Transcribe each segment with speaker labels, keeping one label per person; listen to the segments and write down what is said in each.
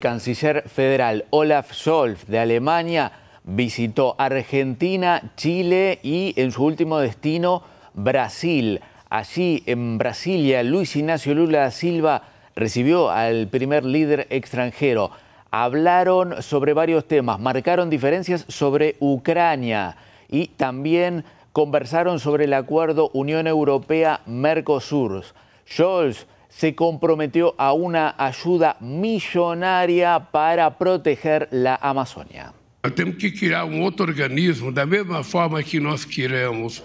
Speaker 1: Canciller federal Olaf Scholz de Alemania visitó Argentina, Chile y en su último destino Brasil. Allí en Brasilia, Luis Ignacio Lula da Silva recibió al primer líder extranjero. Hablaron sobre varios temas, marcaron diferencias sobre Ucrania y también conversaron sobre el acuerdo Unión Europea-Mercosur. Scholz se comprometió a una ayuda millonaria para proteger la amazonia. Tenemos que crear un um otro organismo, la misma forma que nosotros queremos.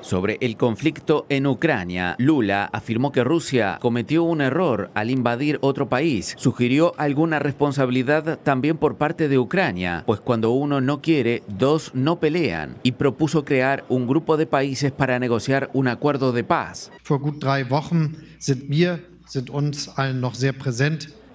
Speaker 1: Sobre el conflicto en Ucrania, Lula afirmó que Rusia cometió un error al invadir otro país. Sugirió alguna responsabilidad también por parte de Ucrania, pues cuando uno no quiere, dos no pelean, y propuso crear un grupo de países para negociar un acuerdo de paz.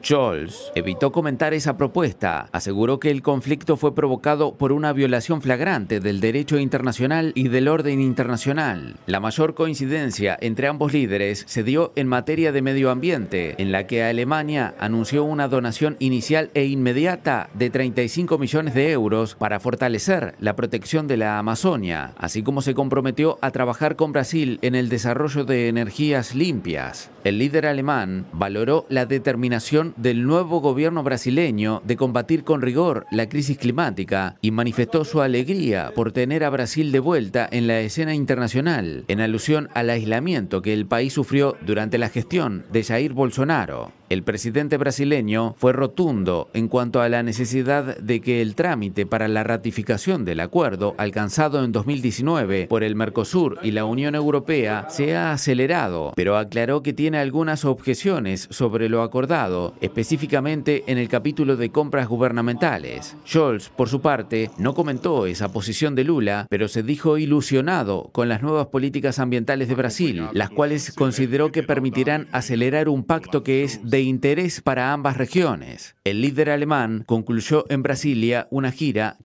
Speaker 1: Scholz evitó comentar esa propuesta. Aseguró que el conflicto fue provocado por una violación flagrante del derecho internacional y del orden internacional. La mayor coincidencia entre ambos líderes se dio en materia de medio ambiente, en la que Alemania anunció una donación inicial e inmediata de 35 millones de euros para fortalecer la protección de la Amazonia, así como se comprometió a trabajar con Brasil en el desarrollo de energías limpias. El líder alemán valoró la determinación del nuevo gobierno brasileño de combatir con rigor la crisis climática y manifestó su alegría por tener a Brasil de vuelta en la escena internacional, en alusión al aislamiento que el país sufrió durante la gestión de Jair Bolsonaro. El presidente brasileño fue rotundo en cuanto a la necesidad de que el trámite para la ratificación del acuerdo alcanzado en 2019 por el Mercosur y la Unión Europea sea acelerado, pero aclaró que tiene algunas objeciones sobre lo acordado específicamente en el capítulo de compras gubernamentales. Scholz, por su parte, no comentó esa posición de Lula, pero se dijo ilusionado con las nuevas políticas ambientales de Brasil, las cuales consideró que permitirán acelerar un pacto que es de interés para ambas regiones. El líder alemán concluyó en Brasilia una gira